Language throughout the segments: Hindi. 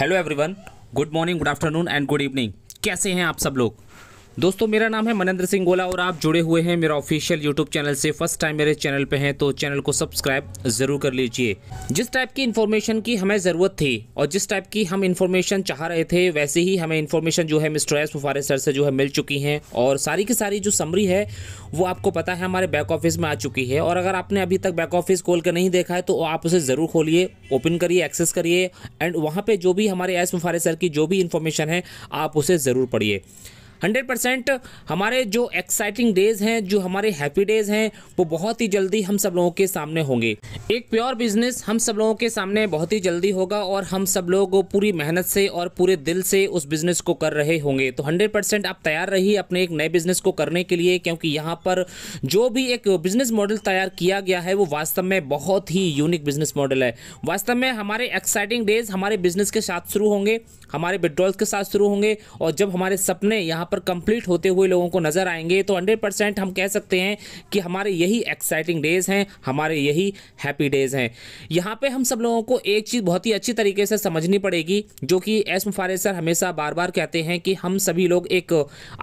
hello everyone good morning good afternoon and good evening कैसे हैं आप सब लोग दोस्तों मेरा नाम है मनेंद्र सिंह गोला और आप जुड़े हुए हैं मेरा ऑफिशियल यूट्यूब चैनल से फर्स्ट टाइम मेरे चैनल पे हैं तो चैनल को सब्सक्राइब जरूर कर लीजिए जिस टाइप की इन्फॉर्मेशन की हमें ज़रूरत थी और जिस टाइप की हम इन्फॉर्मेशन चाह रहे थे वैसे ही हमें इन्फॉर्मेशन जो है मिस्टर एस फुफारे सर से जो है मिल चुकी हैं और सारी की सारी जो समरी है वो आपको पता है हमारे बैक ऑफिस में आ चुकी है और अगर आपने अभी तक बैक ऑफिस खोल कर नहीं देखा है तो आप उसे ज़रूर खोलिए ओपन करिए एक्सेस करिए एंड वहाँ पर जो भी हमारे एस फुफारे सर की जो भी इन्फॉर्मेशन है आप उसे ज़रूर पढ़िए हंड्रेड परसेंट हमारे जो एक्साइटिंग डेज हैं जो हमारे हैप्पी डेज हैं वो बहुत ही जल्दी हम सब लोगों के सामने होंगे एक प्योर बिजनेस हम सब लोगों के सामने बहुत ही जल्दी होगा और हम सब लोग पूरी मेहनत से और पूरे दिल से उस बिज़नेस को कर रहे होंगे तो हंड्रेड परसेंट आप तैयार रहिए अपने एक नए बिज़नेस को करने के लिए क्योंकि यहाँ पर जो भी एक बिज़नेस मॉडल तैयार किया गया है वो वास्तव में बहुत ही यूनिक बिज़नेस मॉडल है वास्तव में हमारे एक्साइटिंग डेज हमारे बिज़नेस के साथ शुरू होंगे हमारे विड्रॉल्स के साथ शुरू होंगे और जब हमारे सपने यहाँ पर कंप्लीट होते हुए लोगों को नजर आएंगे तो हंड्रेड हम कह सकते हैं कि हमारे यही एक्साइटिंग डेज हैं हमारे यही हैप्पी डेज हैं यहाँ पे हम सब लोगों को एक चीज़ बहुत ही अच्छी तरीके से समझनी पड़ेगी जो कि एस मुफारे सर हमेशा बार बार कहते हैं कि हम सभी लोग एक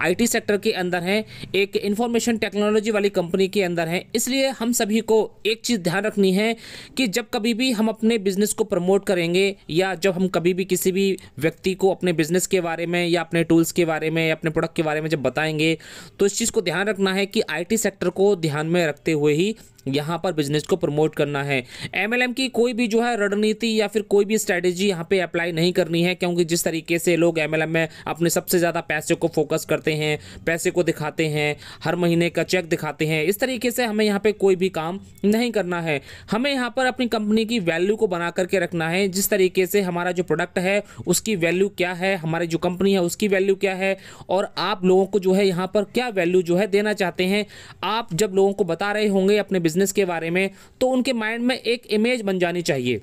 आई सेक्टर के अंदर हैं एक इंफॉर्मेशन टेक्नोलॉजी वाली कंपनी के अंदर हैं इसलिए हम सभी को एक चीज़ ध्यान रखनी है कि जब कभी भी हम अपने बिज़नेस को प्रमोट करेंगे या जब हम कभी भी किसी भी व्यक्ति को अपने बिज़नेस के बारे में या अपने टूल्स के बारे में या अपने प्रोडक्ट के बारे में जब बताएंगे तो इस चीज़ को ध्यान रखना है कि आईटी सेक्टर को ध्यान में रखते हुए ही यहाँ पर बिजनेस को प्रमोट करना है एम की कोई भी जो है रणनीति या फिर कोई भी स्ट्रैटेजी यहाँ पे अप्लाई नहीं करनी है क्योंकि जिस तरीके से लोग एम में अपने सबसे ज़्यादा पैसे को फोकस करते हैं पैसे को दिखाते हैं हर महीने का चेक दिखाते हैं इस तरीके से हमें यहाँ पे कोई भी काम नहीं करना है हमें यहाँ पर अपनी कंपनी की वैल्यू को बना करके रखना है जिस तरीके से हमारा जो प्रोडक्ट है उसकी वैल्यू क्या है हमारी जो कंपनी है उसकी वैल्यू क्या है और आप लोगों को जो है यहाँ पर क्या वैल्यू जो है देना चाहते हैं आप जब लोगों को बता रहे होंगे अपने बिजनेस बिजनेस के बारे में तो उनके माइंड में एक इमेज बन जानी चाहिए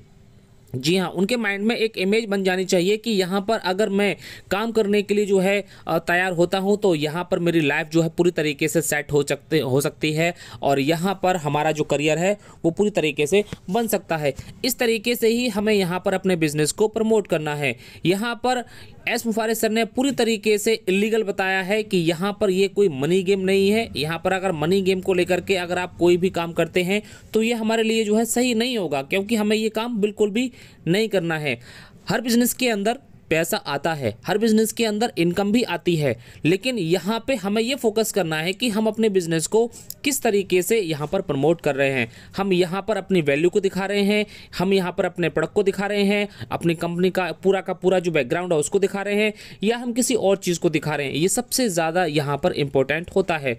जी हाँ उनके माइंड में एक इमेज बन जानी चाहिए कि यहाँ पर अगर मैं काम करने के लिए जो है तैयार होता हूँ तो यहाँ पर मेरी लाइफ जो है पूरी तरीके से सेट हो सकते हो सकती है और यहाँ पर हमारा जो करियर है वो पूरी तरीके से बन सकता है इस तरीके से ही हमें यहाँ पर अपने बिजनेस को प्रमोट करना है यहाँ पर एस मुफारिज सर ने पूरी तरीके से इलीगल बताया है कि यहाँ पर ये कोई मनी गेम नहीं है यहाँ पर अगर मनी गेम को लेकर के अगर आप कोई भी काम करते हैं तो ये हमारे लिए जो है सही नहीं होगा क्योंकि हमें ये काम बिल्कुल भी नहीं करना है हर बिजनेस के अंदर पैसा आता है हर बिज़नेस के अंदर इनकम भी आती है लेकिन यहाँ पे हमें ये फोकस करना है कि हम अपने बिज़नेस को किस तरीके से यहाँ पर प्रमोट कर रहे हैं हम यहाँ पर अपनी वैल्यू को दिखा रहे हैं हम यहाँ पर अपने प्रोडक्ट को दिखा रहे हैं अपनी कंपनी का पूरा का पूरा जो बैकग्राउंड है उसको दिखा रहे हैं या हम किसी और चीज़ को दिखा रहे हैं ये सबसे ज़्यादा यहाँ पर इम्पोर्टेंट होता है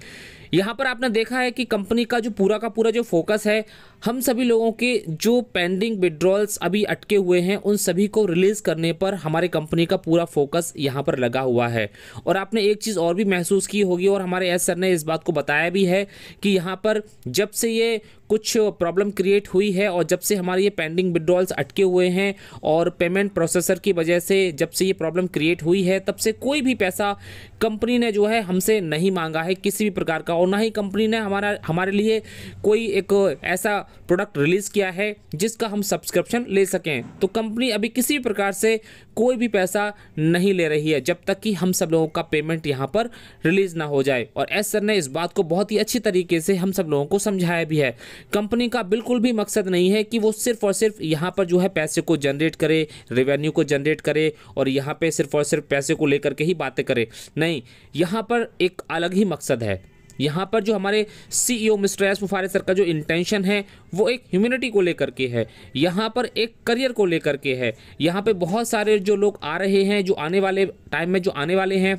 यहाँ पर आपने देखा है कि कंपनी का जो पूरा का पूरा जो फोकस है हम सभी लोगों के जो पेंडिंग विड्रॉल्स अभी अटके हुए हैं उन सभी को रिलीज़ करने पर हमारे कंपनी का पूरा फोकस यहाँ पर लगा हुआ है और आपने एक चीज़ और भी महसूस की होगी और हमारे एस सर ने इस बात को बताया भी है कि यहाँ पर जब से ये कुछ प्रॉब्लम क्रिएट हुई है और जब से हमारे ये पेंडिंग विड्रॉल्स अटके हुए हैं और पेमेंट प्रोसेसर की वजह से जब से ये प्रॉब्लम क्रिएट हुई है तब से कोई भी पैसा कंपनी ने जो है हमसे नहीं मांगा है किसी भी प्रकार का और ना ही कंपनी ने हमारा हमारे लिए कोई एक ऐसा प्रोडक्ट रिलीज़ किया है जिसका हम सब्सक्रिप्शन ले सकें तो कंपनी अभी किसी भी प्रकार से कोई भी पैसा नहीं ले रही है जब तक कि हम सब लोगों का पेमेंट यहाँ पर रिलीज़ ना हो जाए और एस सर ने इस बात को बहुत ही अच्छी तरीके से हम सब लोगों को समझाया भी है कंपनी का बिल्कुल भी मकसद नहीं है कि वो सिर्फ और सिर्फ यहाँ पर जो है पैसे को जनरेट करे रेवेन्यू को जनरेट करे और यहाँ पर सिर्फ और सिर्फ पैसे को लेकर के ही बातें करे नहीं यहाँ पर एक अलग ही मकसद है यहाँ पर जो हमारे सीईओ e मिस्टर एस मुफारे सर का जो इंटेंशन है वो एक ह्यूमिनिटी को लेकर के है यहाँ पर एक करियर को लेकर के है यहाँ पर बहुत सारे जो लोग आ रहे हैं जो आने वाले टाइम में जो आने वाले हैं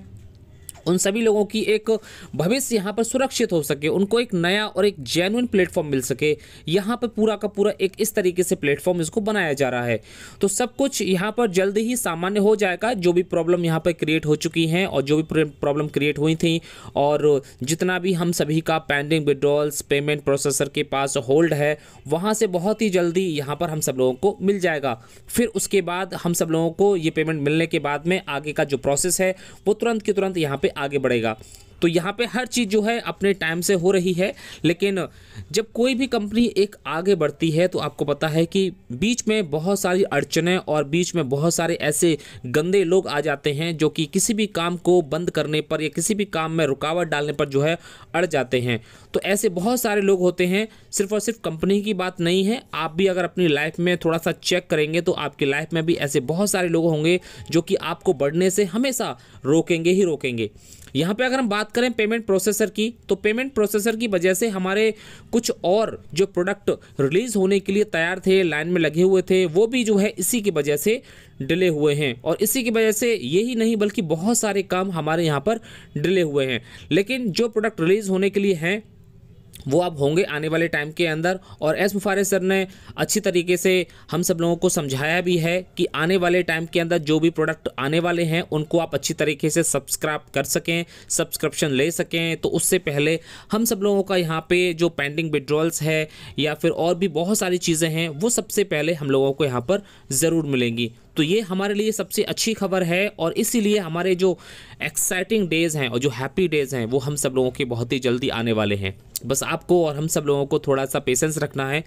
उन सभी लोगों की एक भविष्य यहाँ पर सुरक्षित हो सके उनको एक नया और एक जेनुइन प्लेटफॉर्म मिल सके यहाँ पर पूरा का पूरा एक इस तरीके से प्लेटफॉर्म इसको बनाया जा रहा है तो सब कुछ यहाँ पर जल्द ही सामान्य हो जाएगा जो भी प्रॉब्लम यहाँ पर क्रिएट हो चुकी हैं और जो भी प्रॉब्लम क्रिएट हुई थी और जितना भी हम सभी का पेंडिंग विड्रॉल्स पेमेंट प्रोसेसर के पास होल्ड है वहाँ से बहुत ही जल्दी यहाँ पर हम सब लोगों को मिल जाएगा फिर उसके बाद हम सब लोगों को ये पेमेंट मिलने के बाद में आगे का जो प्रोसेस है वो तुरंत के तुरंत यहाँ पे आगे बढ़ेगा तो यहाँ पे हर चीज़ जो है अपने टाइम से हो रही है लेकिन जब कोई भी कंपनी एक आगे बढ़ती है तो आपको पता है कि बीच में बहुत सारी अड़चने और बीच में बहुत सारे ऐसे गंदे लोग आ जाते हैं जो कि किसी भी काम को बंद करने पर या किसी भी काम में रुकावट डालने पर जो है अड़ जाते हैं तो ऐसे बहुत सारे लोग होते हैं सिर्फ और सिर्फ कंपनी की बात नहीं है आप भी अगर अपनी लाइफ में थोड़ा सा चेक करेंगे तो आपकी लाइफ में भी ऐसे बहुत सारे लोग होंगे जो कि आपको बढ़ने से हमेशा रोकेंगे ही रोकेंगे यहाँ पे अगर हम बात करें पेमेंट प्रोसेसर की तो पेमेंट प्रोसेसर की वजह से हमारे कुछ और जो प्रोडक्ट रिलीज़ होने के लिए तैयार थे लाइन में लगे हुए थे वो भी जो है इसी की वजह से डिले हुए हैं और इसी की वजह से यही नहीं बल्कि बहुत सारे काम हमारे यहाँ पर डिले हुए हैं लेकिन जो प्रोडक्ट रिलीज़ होने के लिए हैं वो आप होंगे आने वाले टाइम के अंदर और एस मुफारे सर ने अच्छी तरीके से हम सब लोगों को समझाया भी है कि आने वाले टाइम के अंदर जो भी प्रोडक्ट आने वाले हैं उनको आप अच्छी तरीके से सब्सक्राइब कर सकें सब्सक्रिप्शन ले सकें तो उससे पहले हम सब लोगों का यहाँ पे जो पेंडिंग विड्रॉल्स है या फिर और भी बहुत सारी चीज़ें हैं वो सबसे पहले हम लोगों को यहाँ पर ज़रूर मिलेंगी तो ये हमारे लिए सबसे अच्छी खबर है और इसीलिए हमारे जो एक्साइटिंग डेज़ हैं और जो हैप्पी डेज़ हैं वो हम सब लोगों के बहुत ही जल्दी आने वाले हैं बस आपको और हम सब लोगों को थोड़ा सा पेशेंस रखना है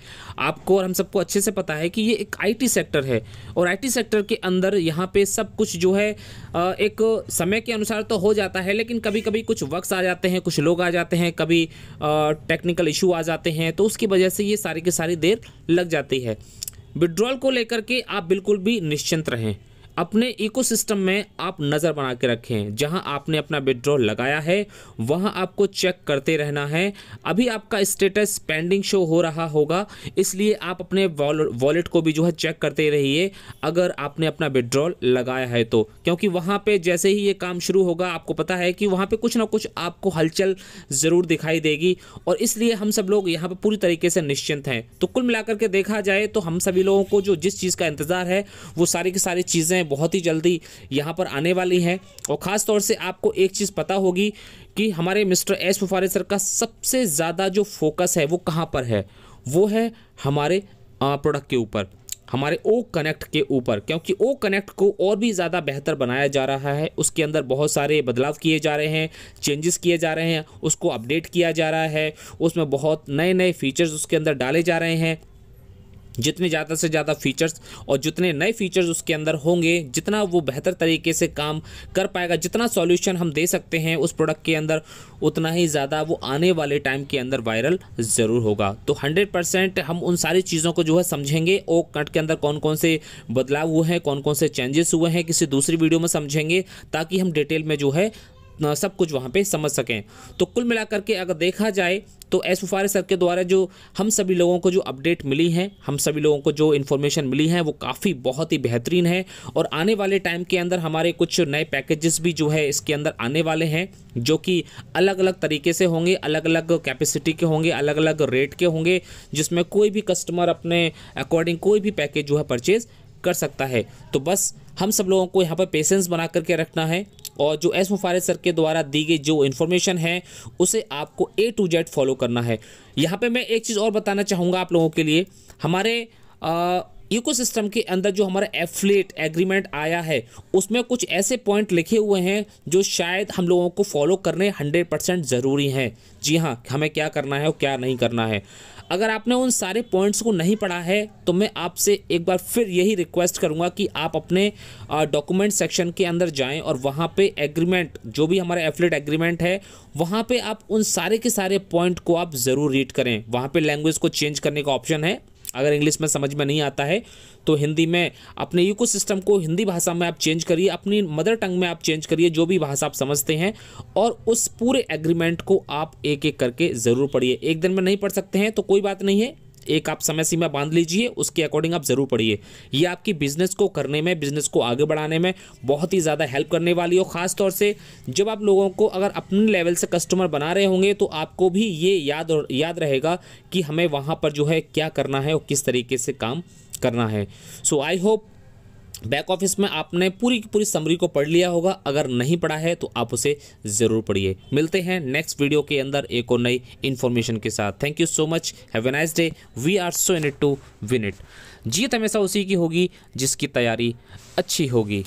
आपको और हम सबको अच्छे से पता है कि ये एक आईटी सेक्टर है और आईटी सेक्टर के अंदर यहाँ पे सब कुछ जो है एक समय के अनुसार तो हो जाता है लेकिन कभी कभी कुछ वक्स आ जाते हैं कुछ लोग आ जाते हैं कभी टेक्निकल इशू आ जाते हैं तो उसकी वजह से ये सारी की सारी देर लग जाती है विड्रॉल को लेकर के आप बिल्कुल भी निश्चिंत रहें अपने इकोसिस्टम में आप नज़र बना के रखें जहां आपने अपना विड्रॉ लगाया है वहां आपको चेक करते रहना है अभी आपका स्टेटस पेंडिंग शो हो रहा होगा इसलिए आप अपने वॉलेट को भी जो है चेक करते रहिए अगर आपने अपना विड्रॉल लगाया है तो क्योंकि वहाँ पर जैसे ही ये काम शुरू होगा आपको पता है कि वहाँ पर कुछ ना कुछ आपको हलचल ज़रूर दिखाई देगी और इसलिए हम सब लोग यहाँ पर पूरी तरीके से निश्चिंत हैं तो कुल मिलाकर के देखा जाए तो हम सभी लोगों को जो जिस चीज़ का इंतज़ार है वो सारी की सारी चीज़ें बहुत ही जल्दी यहाँ पर आने वाली हैं और ख़ास तौर से आपको एक चीज़ पता होगी कि हमारे मिस्टर एस फुफारे सर का सबसे ज़्यादा जो फोकस है वो कहाँ पर है वो है हमारे प्रोडक्ट के ऊपर हमारे ओ कनेक्ट के ऊपर क्योंकि ओ कनेक्ट को और भी ज़्यादा बेहतर बनाया जा रहा है उसके अंदर बहुत सारे बदलाव किए जा रहे हैं चेंजेस किए जा रहे हैं उसको अपडेट किया जा रहा है उसमें बहुत नए नए फीचर्स उसके अंदर डाले जा रहे हैं जितने ज़्यादा से ज़्यादा फीचर्स और जितने नए फीचर्स उसके अंदर होंगे जितना वो बेहतर तरीके से काम कर पाएगा जितना सॉल्यूशन हम दे सकते हैं उस प्रोडक्ट के अंदर उतना ही ज़्यादा वो आने वाले टाइम के अंदर वायरल ज़रूर होगा तो हंड्रेड परसेंट हम उन सारी चीज़ों को जो है समझेंगे ओ कट के अंदर कौन कौन से बदलाव हुए हैं कौन कौन से चेंजेस हुए हैं किसी दूसरी वीडियो में समझेंगे ताकि हम डिटेल में जो है सब कुछ वहाँ पे समझ सकें तो कुल मिलाकर के अगर देखा जाए तो एस मुफारे सर के द्वारा जो हम सभी लोगों को जो अपडेट मिली है हम सभी लोगों को जो इन्फॉर्मेशन मिली है वो काफ़ी बहुत ही बेहतरीन है और आने वाले टाइम के अंदर हमारे कुछ नए पैकेजेस भी जो है इसके अंदर आने वाले हैं जो कि अलग अलग तरीके से होंगे अलग अलग कैपेसिटी के होंगे अलग अलग रेट के होंगे जिसमें कोई भी कस्टमर अपने अकॉर्डिंग कोई भी पैकेज जो है परचेज़ कर सकता है तो बस हम सब लोगों को यहाँ पर पेशेंस बना करके रखना है और जो एस मुफारत सर के द्वारा दी गई जो इन्फॉर्मेशन है उसे आपको ए टू जेड फॉलो करना है यहाँ पे मैं एक चीज़ और बताना चाहूँगा आप लोगों के लिए हमारे सिस्टम के अंदर जो हमारा एफलेट एग्रीमेंट आया है उसमें कुछ ऐसे पॉइंट लिखे हुए हैं जो शायद हम लोगों को फॉलो करने हंड्रेड परसेंट ज़रूरी हैं जी हाँ हमें क्या करना है और क्या नहीं करना है अगर आपने उन सारे पॉइंट्स को नहीं पढ़ा है तो मैं आपसे एक बार फिर यही रिक्वेस्ट करूँगा कि आप अपने डॉक्यूमेंट सेक्शन के अंदर जाएं और वहाँ पे एग्रीमेंट जो भी हमारा एफलेट एग्रीमेंट है वहाँ पे आप उन सारे के सारे पॉइंट को आप ज़रूर रीड करें वहाँ पे लैंग्वेज को चेंज करने का ऑप्शन है अगर इंग्लिश में समझ में नहीं आता है तो हिंदी में अपने यूको सिस्टम को हिंदी भाषा में आप चेंज करिए अपनी मदर टंग में आप चेंज करिए जो भी भाषा आप समझते हैं और उस पूरे एग्रीमेंट को आप एक एक करके ज़रूर पढ़िए एक दिन में नहीं पढ़ सकते हैं तो कोई बात नहीं है एक आप समय सीमा बांध लीजिए उसके अकॉर्डिंग आप ज़रूर पढ़िए ये आपकी बिज़नेस को करने में बिज़नेस को आगे बढ़ाने में बहुत ही ज़्यादा हेल्प करने वाली हो खास तौर से जब आप लोगों को अगर अपने लेवल से कस्टमर बना रहे होंगे तो आपको भी ये याद याद रहेगा कि हमें वहाँ पर जो है क्या करना है और किस तरीके से काम करना है so I hope back office में आपने पूरी की पूरी समरी को पढ़ लिया होगा अगर नहीं पढ़ा है तो आप उसे ज़रूर पढ़िए मिलते हैं नेक्स्ट वीडियो के अंदर एक और नई इन्फॉर्मेशन के साथ thank you so much have a nice day we are so in it to win it जीत हमेशा उसी की होगी जिसकी तैयारी अच्छी होगी